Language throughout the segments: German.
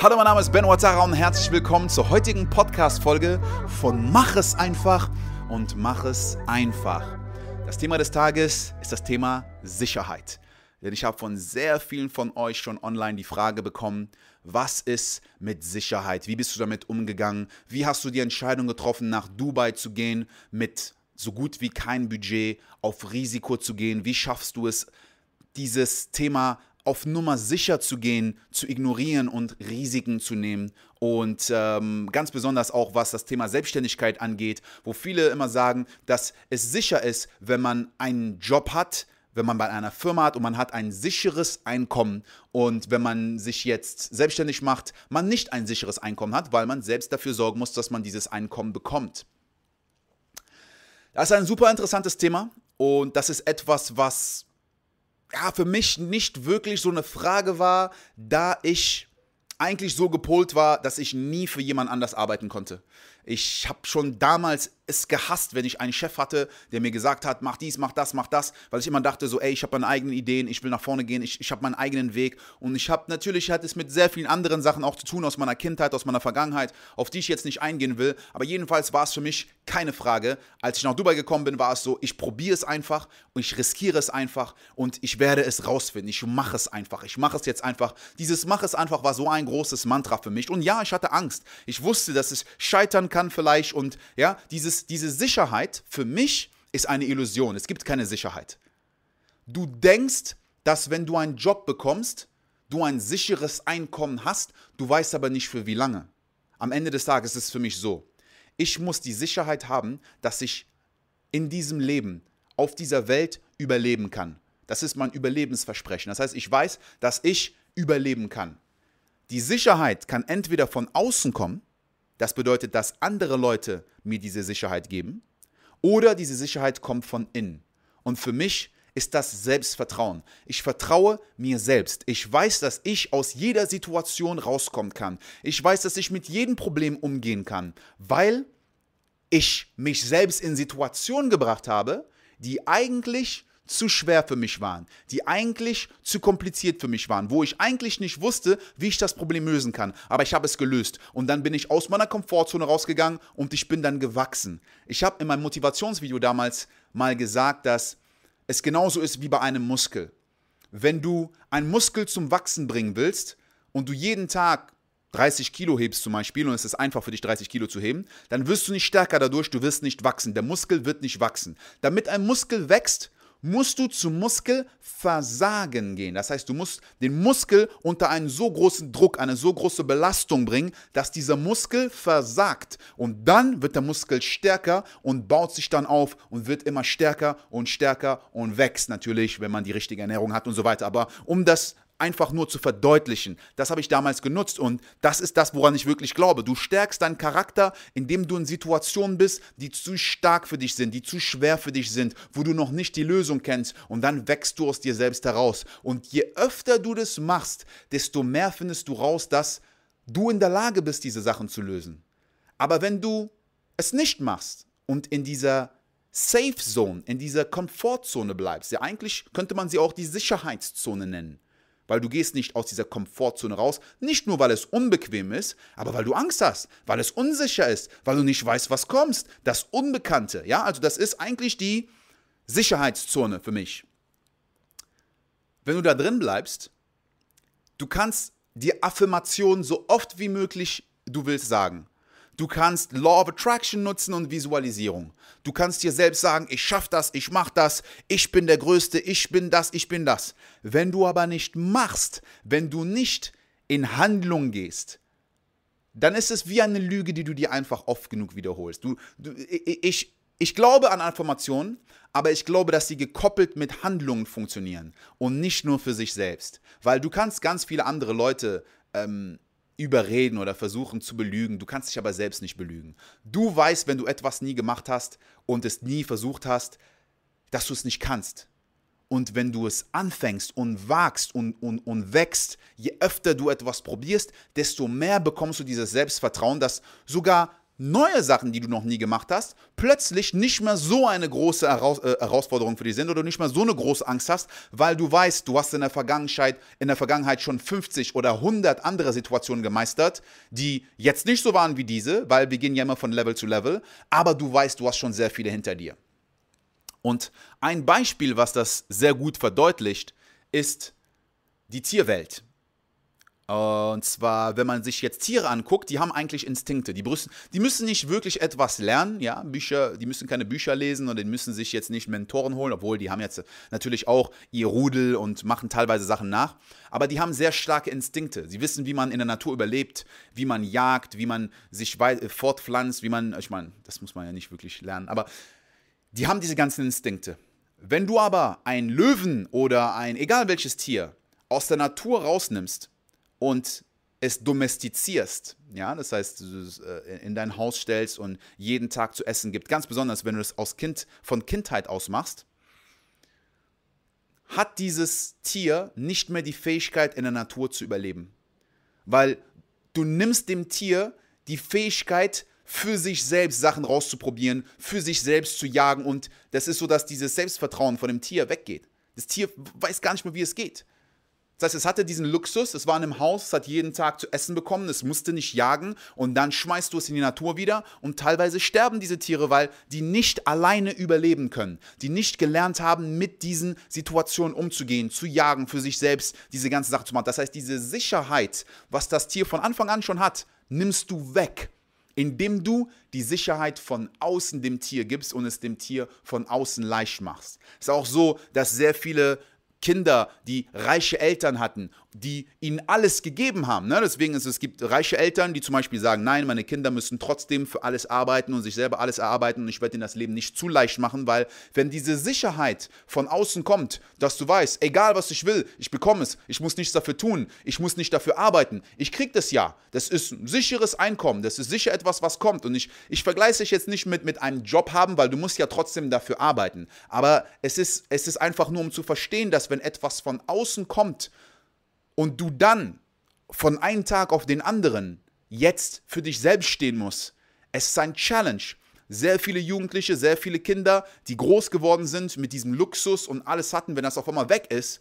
Hallo, mein Name ist Ben Ouattara und herzlich willkommen zur heutigen Podcast-Folge von Mach es einfach und mach es einfach. Das Thema des Tages ist das Thema Sicherheit. Denn ich habe von sehr vielen von euch schon online die Frage bekommen, was ist mit Sicherheit? Wie bist du damit umgegangen? Wie hast du die Entscheidung getroffen, nach Dubai zu gehen, mit so gut wie kein Budget auf Risiko zu gehen? Wie schaffst du es, dieses Thema auf Nummer sicher zu gehen, zu ignorieren und Risiken zu nehmen. Und ähm, ganz besonders auch, was das Thema Selbstständigkeit angeht, wo viele immer sagen, dass es sicher ist, wenn man einen Job hat, wenn man bei einer Firma hat und man hat ein sicheres Einkommen und wenn man sich jetzt selbstständig macht, man nicht ein sicheres Einkommen hat, weil man selbst dafür sorgen muss, dass man dieses Einkommen bekommt. Das ist ein super interessantes Thema und das ist etwas, was ja, für mich nicht wirklich so eine Frage war, da ich eigentlich so gepolt war, dass ich nie für jemand anders arbeiten konnte. Ich habe schon damals es gehasst, wenn ich einen Chef hatte, der mir gesagt hat, mach dies, mach das, mach das, weil ich immer dachte so, ey, ich habe meine eigenen Ideen, ich will nach vorne gehen, ich, ich habe meinen eigenen Weg und ich habe natürlich hat es mit sehr vielen anderen Sachen auch zu tun aus meiner Kindheit, aus meiner Vergangenheit, auf die ich jetzt nicht eingehen will, aber jedenfalls war es für mich keine Frage, als ich nach Dubai gekommen bin, war es so, ich probiere es einfach und ich riskiere es einfach und ich werde es rausfinden, ich mache es einfach, ich mache es jetzt einfach. Dieses mach es einfach war so ein großes Mantra für mich und ja, ich hatte Angst. Ich wusste, dass es scheitern kann kann vielleicht und ja, dieses, diese Sicherheit für mich ist eine Illusion. Es gibt keine Sicherheit. Du denkst, dass wenn du einen Job bekommst, du ein sicheres Einkommen hast, du weißt aber nicht für wie lange. Am Ende des Tages ist es für mich so. Ich muss die Sicherheit haben, dass ich in diesem Leben, auf dieser Welt überleben kann. Das ist mein Überlebensversprechen. Das heißt, ich weiß, dass ich überleben kann. Die Sicherheit kann entweder von außen kommen, das bedeutet, dass andere Leute mir diese Sicherheit geben. Oder diese Sicherheit kommt von innen. Und für mich ist das Selbstvertrauen. Ich vertraue mir selbst. Ich weiß, dass ich aus jeder Situation rauskommen kann. Ich weiß, dass ich mit jedem Problem umgehen kann, weil ich mich selbst in Situationen gebracht habe, die eigentlich zu schwer für mich waren, die eigentlich zu kompliziert für mich waren, wo ich eigentlich nicht wusste, wie ich das Problem lösen kann. Aber ich habe es gelöst. Und dann bin ich aus meiner Komfortzone rausgegangen und ich bin dann gewachsen. Ich habe in meinem Motivationsvideo damals mal gesagt, dass es genauso ist wie bei einem Muskel. Wenn du einen Muskel zum Wachsen bringen willst und du jeden Tag 30 Kilo hebst zum Beispiel und es ist einfach für dich 30 Kilo zu heben, dann wirst du nicht stärker dadurch, du wirst nicht wachsen. Der Muskel wird nicht wachsen. Damit ein Muskel wächst, musst du zum Muskelversagen gehen. Das heißt, du musst den Muskel unter einen so großen Druck, eine so große Belastung bringen, dass dieser Muskel versagt. Und dann wird der Muskel stärker und baut sich dann auf und wird immer stärker und stärker und wächst natürlich, wenn man die richtige Ernährung hat und so weiter. Aber um das einfach nur zu verdeutlichen. Das habe ich damals genutzt und das ist das, woran ich wirklich glaube. Du stärkst deinen Charakter, indem du in Situationen bist, die zu stark für dich sind, die zu schwer für dich sind, wo du noch nicht die Lösung kennst und dann wächst du aus dir selbst heraus. Und je öfter du das machst, desto mehr findest du raus, dass du in der Lage bist, diese Sachen zu lösen. Aber wenn du es nicht machst und in dieser Safe Zone, in dieser Komfortzone bleibst, ja eigentlich könnte man sie auch die Sicherheitszone nennen, weil du gehst nicht aus dieser Komfortzone raus, nicht nur weil es unbequem ist, aber weil du Angst hast, weil es unsicher ist, weil du nicht weißt, was kommst, das Unbekannte, ja, also das ist eigentlich die Sicherheitszone für mich. Wenn du da drin bleibst, du kannst die Affirmation so oft wie möglich du willst sagen. Du kannst Law of Attraction nutzen und Visualisierung. Du kannst dir selbst sagen, ich schaffe das, ich mache das, ich bin der Größte, ich bin das, ich bin das. Wenn du aber nicht machst, wenn du nicht in Handlung gehst, dann ist es wie eine Lüge, die du dir einfach oft genug wiederholst. Du, du, ich, ich glaube an Informationen, aber ich glaube, dass sie gekoppelt mit Handlungen funktionieren und nicht nur für sich selbst. Weil du kannst ganz viele andere Leute ähm, überreden oder versuchen zu belügen. Du kannst dich aber selbst nicht belügen. Du weißt, wenn du etwas nie gemacht hast und es nie versucht hast, dass du es nicht kannst. Und wenn du es anfängst und wagst und, und, und wächst, je öfter du etwas probierst, desto mehr bekommst du dieses Selbstvertrauen, dass sogar neue Sachen, die du noch nie gemacht hast, plötzlich nicht mehr so eine große Heraus äh, Herausforderung für dich sind oder nicht mehr so eine große Angst hast, weil du weißt, du hast in der Vergangenheit, in der Vergangenheit schon 50 oder 100 andere Situationen gemeistert, die jetzt nicht so waren wie diese, weil wir gehen ja immer von Level zu Level, aber du weißt, du hast schon sehr viele hinter dir. Und ein Beispiel, was das sehr gut verdeutlicht, ist die Tierwelt. Und zwar, wenn man sich jetzt Tiere anguckt, die haben eigentlich Instinkte. Die, brüsten, die müssen nicht wirklich etwas lernen, ja, Bücher, die müssen keine Bücher lesen und die müssen sich jetzt nicht Mentoren holen, obwohl die haben jetzt natürlich auch ihr Rudel und machen teilweise Sachen nach. Aber die haben sehr starke Instinkte. Sie wissen, wie man in der Natur überlebt, wie man jagt, wie man sich äh, fortpflanzt, wie man, ich meine, das muss man ja nicht wirklich lernen, aber die haben diese ganzen Instinkte. Wenn du aber einen Löwen oder ein egal welches Tier aus der Natur rausnimmst, und es domestizierst, ja, das heißt, du es äh, in dein Haus stellst und jeden Tag zu essen gibt, ganz besonders, wenn du es aus Kind, von Kindheit aus machst, hat dieses Tier nicht mehr die Fähigkeit, in der Natur zu überleben. Weil du nimmst dem Tier die Fähigkeit, für sich selbst Sachen rauszuprobieren, für sich selbst zu jagen und das ist so, dass dieses Selbstvertrauen von dem Tier weggeht. Das Tier weiß gar nicht mehr, wie es geht. Das heißt, es hatte diesen Luxus, es war in einem Haus, es hat jeden Tag zu essen bekommen, es musste nicht jagen und dann schmeißt du es in die Natur wieder und teilweise sterben diese Tiere, weil die nicht alleine überleben können, die nicht gelernt haben, mit diesen Situationen umzugehen, zu jagen, für sich selbst diese ganze Sache zu machen. Das heißt, diese Sicherheit, was das Tier von Anfang an schon hat, nimmst du weg indem du die Sicherheit von außen dem Tier gibst und es dem Tier von außen leicht machst. Es ist auch so, dass sehr viele Kinder, die reiche Eltern hatten die ihnen alles gegeben haben. Ne? Deswegen ist es, gibt reiche Eltern, die zum Beispiel sagen, nein, meine Kinder müssen trotzdem für alles arbeiten und sich selber alles erarbeiten und ich werde ihnen das Leben nicht zu leicht machen, weil wenn diese Sicherheit von außen kommt, dass du weißt, egal was ich will, ich bekomme es, ich muss nichts dafür tun, ich muss nicht dafür arbeiten, ich kriege das ja. Das ist ein sicheres Einkommen, das ist sicher etwas, was kommt und ich, ich vergleiche dich jetzt nicht mit, mit einem Job haben, weil du musst ja trotzdem dafür arbeiten. Aber es ist, es ist einfach nur, um zu verstehen, dass wenn etwas von außen kommt, und du dann von einem Tag auf den anderen jetzt für dich selbst stehen musst. Es ist ein Challenge. Sehr viele Jugendliche, sehr viele Kinder, die groß geworden sind mit diesem Luxus und alles hatten, wenn das auf einmal weg ist,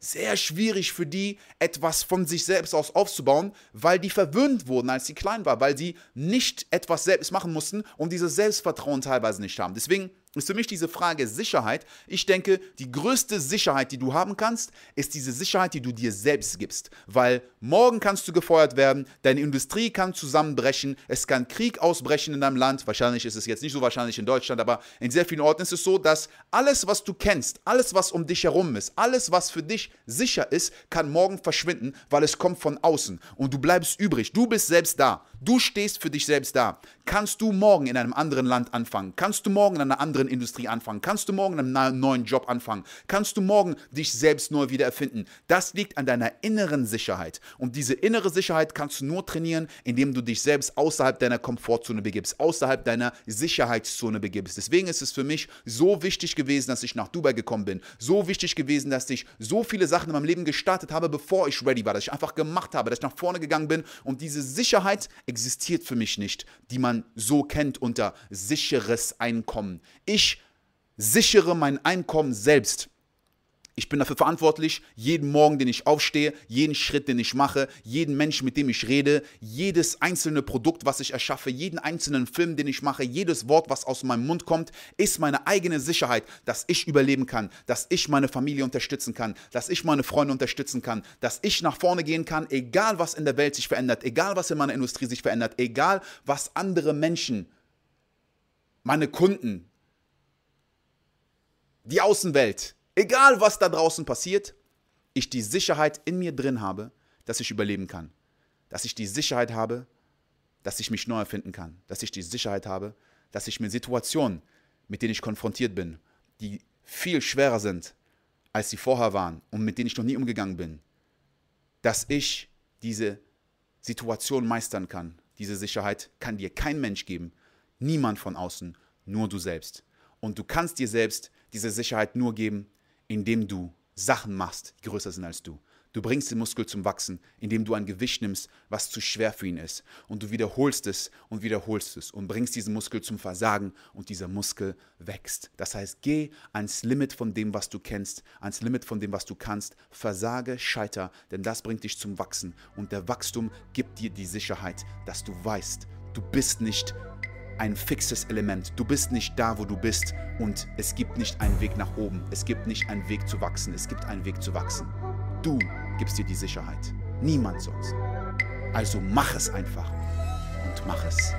sehr schwierig für die, etwas von sich selbst aus aufzubauen, weil die verwöhnt wurden, als sie klein war, weil sie nicht etwas selbst machen mussten und dieses Selbstvertrauen teilweise nicht haben. Deswegen ist für mich diese Frage Sicherheit. Ich denke, die größte Sicherheit, die du haben kannst, ist diese Sicherheit, die du dir selbst gibst. Weil morgen kannst du gefeuert werden, deine Industrie kann zusammenbrechen, es kann Krieg ausbrechen in deinem Land. Wahrscheinlich ist es jetzt nicht so wahrscheinlich in Deutschland, aber in sehr vielen Orten ist es so, dass alles, was du kennst, alles, was um dich herum ist, alles, was für dich sicher ist, kann morgen verschwinden, weil es kommt von außen und du bleibst übrig. Du bist selbst da. Du stehst für dich selbst da. Kannst du morgen in einem anderen Land anfangen? Kannst du morgen in einer anderen Industrie anfangen? Kannst du morgen in einem neuen Job anfangen? Kannst du morgen dich selbst neu wieder erfinden? Das liegt an deiner inneren Sicherheit. Und diese innere Sicherheit kannst du nur trainieren, indem du dich selbst außerhalb deiner Komfortzone begibst, außerhalb deiner Sicherheitszone begibst. Deswegen ist es für mich so wichtig gewesen, dass ich nach Dubai gekommen bin. So wichtig gewesen, dass ich so viele Sachen in meinem Leben gestartet habe, bevor ich ready war, dass ich einfach gemacht habe, dass ich nach vorne gegangen bin und diese Sicherheit existiert für mich nicht, die man so kennt unter sicheres Einkommen. Ich sichere mein Einkommen selbst. Ich bin dafür verantwortlich, jeden Morgen, den ich aufstehe, jeden Schritt, den ich mache, jeden Menschen, mit dem ich rede, jedes einzelne Produkt, was ich erschaffe, jeden einzelnen Film, den ich mache, jedes Wort, was aus meinem Mund kommt, ist meine eigene Sicherheit, dass ich überleben kann, dass ich meine Familie unterstützen kann, dass ich meine Freunde unterstützen kann, dass ich nach vorne gehen kann, egal was in der Welt sich verändert, egal was in meiner Industrie sich verändert, egal was andere Menschen, meine Kunden, die Außenwelt, egal was da draußen passiert, ich die Sicherheit in mir drin habe, dass ich überleben kann. Dass ich die Sicherheit habe, dass ich mich neu erfinden kann. Dass ich die Sicherheit habe, dass ich mir Situationen, mit denen ich konfrontiert bin, die viel schwerer sind, als sie vorher waren und mit denen ich noch nie umgegangen bin, dass ich diese Situation meistern kann. Diese Sicherheit kann dir kein Mensch geben, niemand von außen, nur du selbst. Und du kannst dir selbst diese Sicherheit nur geben, indem du Sachen machst, die größer sind als du. Du bringst den Muskel zum Wachsen, indem du ein Gewicht nimmst, was zu schwer für ihn ist. Und du wiederholst es und wiederholst es und bringst diesen Muskel zum Versagen und dieser Muskel wächst. Das heißt, geh ans Limit von dem, was du kennst, ans Limit von dem, was du kannst. Versage, scheiter, denn das bringt dich zum Wachsen. Und der Wachstum gibt dir die Sicherheit, dass du weißt, du bist nicht ein fixes Element. Du bist nicht da, wo du bist und es gibt nicht einen Weg nach oben. Es gibt nicht einen Weg zu wachsen. Es gibt einen Weg zu wachsen. Du gibst dir die Sicherheit. Niemand sonst. Also mach es einfach und mach es.